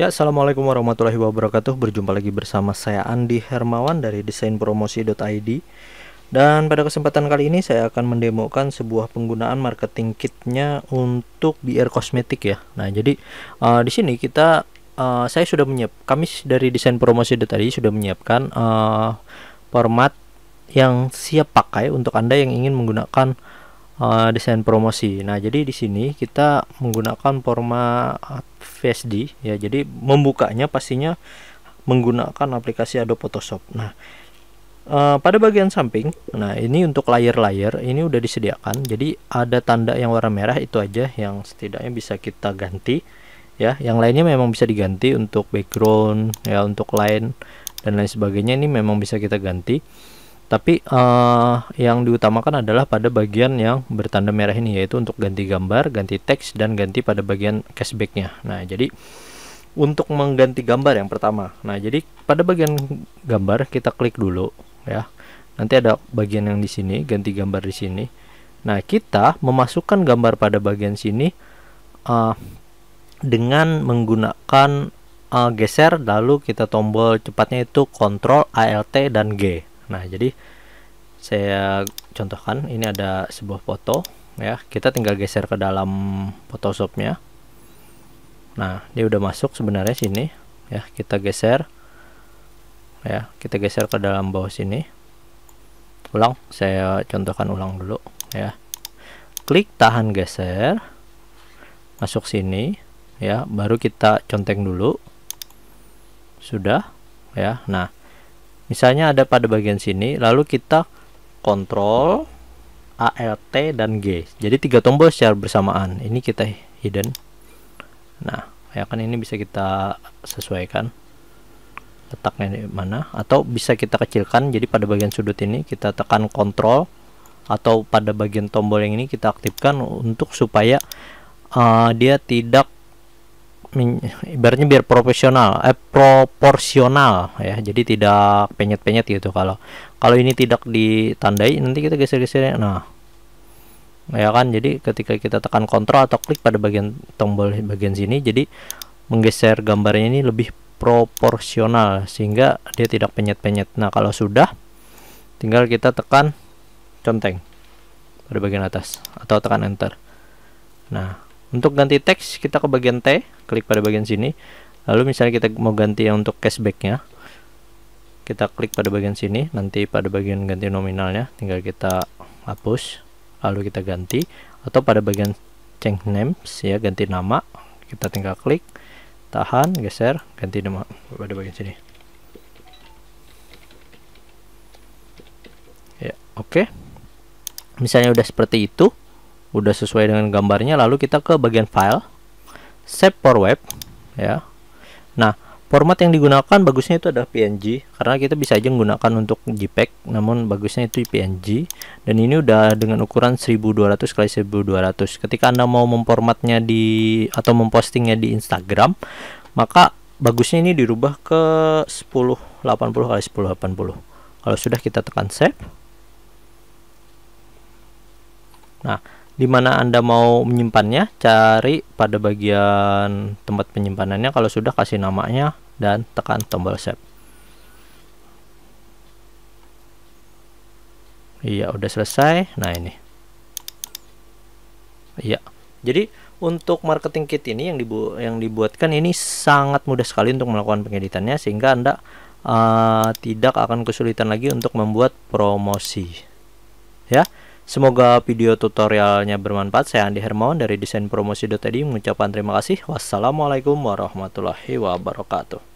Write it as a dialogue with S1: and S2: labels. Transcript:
S1: Ya, Assalamualaikum warahmatullahi wabarakatuh Berjumpa lagi bersama saya Andi Hermawan dari desainpromosi.id Dan pada kesempatan kali ini saya akan mendemokan sebuah penggunaan marketing kitnya untuk BR Kosmetik ya Nah, jadi uh, di sini kita, uh, saya sudah menyiap, kami dari desain desainpromosi.id sudah menyiapkan uh, format yang siap pakai untuk Anda yang ingin menggunakan Eh, desain promosi. Nah, jadi di sini kita menggunakan format VSD ya. Jadi membukanya pastinya menggunakan aplikasi Adobe Photoshop. Nah, uh, pada bagian samping, nah ini untuk layer-layer ini udah disediakan. Jadi ada tanda yang warna merah itu aja yang setidaknya bisa kita ganti ya. Yang lainnya memang bisa diganti untuk background ya, untuk line dan lain sebagainya ini memang bisa kita ganti tapi uh, yang diutamakan adalah pada bagian yang bertanda merah ini yaitu untuk ganti gambar, ganti teks dan ganti pada bagian cashbacknya. Nah jadi untuk mengganti gambar yang pertama. Nah jadi pada bagian gambar kita klik dulu ya. Nanti ada bagian yang di sini ganti gambar di sini. Nah kita memasukkan gambar pada bagian sini uh, dengan menggunakan uh, geser lalu kita tombol cepatnya itu Ctrl Alt dan G nah jadi saya contohkan ini ada sebuah foto ya kita tinggal geser ke dalam Photoshopnya nah dia udah masuk sebenarnya sini ya kita geser ya kita geser ke dalam bawah sini ulang saya contohkan ulang dulu ya klik tahan geser masuk sini ya baru kita conteng dulu sudah ya nah misalnya ada pada bagian sini lalu kita kontrol ALT dan G jadi tiga tombol secara bersamaan ini kita hidden nah ya kan ini bisa kita sesuaikan letaknya di mana atau bisa kita kecilkan jadi pada bagian sudut ini kita tekan kontrol atau pada bagian tombol yang ini kita aktifkan untuk supaya uh, dia tidak ibaratnya biar profesional eh proporsional ya jadi tidak penyet-penyet gitu kalau kalau ini tidak ditandai nanti kita geser-geser nah ya kan jadi ketika kita tekan kontrol atau klik pada bagian tombol bagian sini jadi menggeser gambarnya ini lebih proporsional sehingga dia tidak penyet-penyet nah kalau sudah tinggal kita tekan conteng pada bagian atas atau tekan enter nah untuk ganti teks kita ke bagian T, klik pada bagian sini. Lalu misalnya kita mau ganti yang untuk cashbacknya, kita klik pada bagian sini. Nanti pada bagian ganti nominalnya, tinggal kita hapus, lalu kita ganti. Atau pada bagian change names ya, ganti nama, kita tinggal klik, tahan, geser, ganti nama pada bagian sini. Ya, oke. Okay. Misalnya udah seperti itu udah sesuai dengan gambarnya lalu kita ke bagian file save for web ya nah format yang digunakan bagusnya itu adalah PNG karena kita bisa aja menggunakan untuk JPEG namun bagusnya itu PNG dan ini udah dengan ukuran 1200 kali 1200 ketika anda mau memformatnya di atau mempostingnya di Instagram maka bagusnya ini dirubah ke 1080 kali 1080 kalau sudah kita tekan save nah di mana Anda mau menyimpannya, cari pada bagian tempat penyimpanannya. Kalau sudah, kasih namanya dan tekan tombol save. Iya, udah selesai. Nah, ini. Iya. Jadi, untuk marketing kit ini yang dibu yang dibuatkan ini sangat mudah sekali untuk melakukan pengeditannya sehingga Anda uh, tidak akan kesulitan lagi untuk membuat promosi. Ya. Semoga video tutorialnya bermanfaat. Saya Andi Hermawan dari desainpromosi.id mengucapkan terima kasih. Wassalamualaikum warahmatullahi wabarakatuh.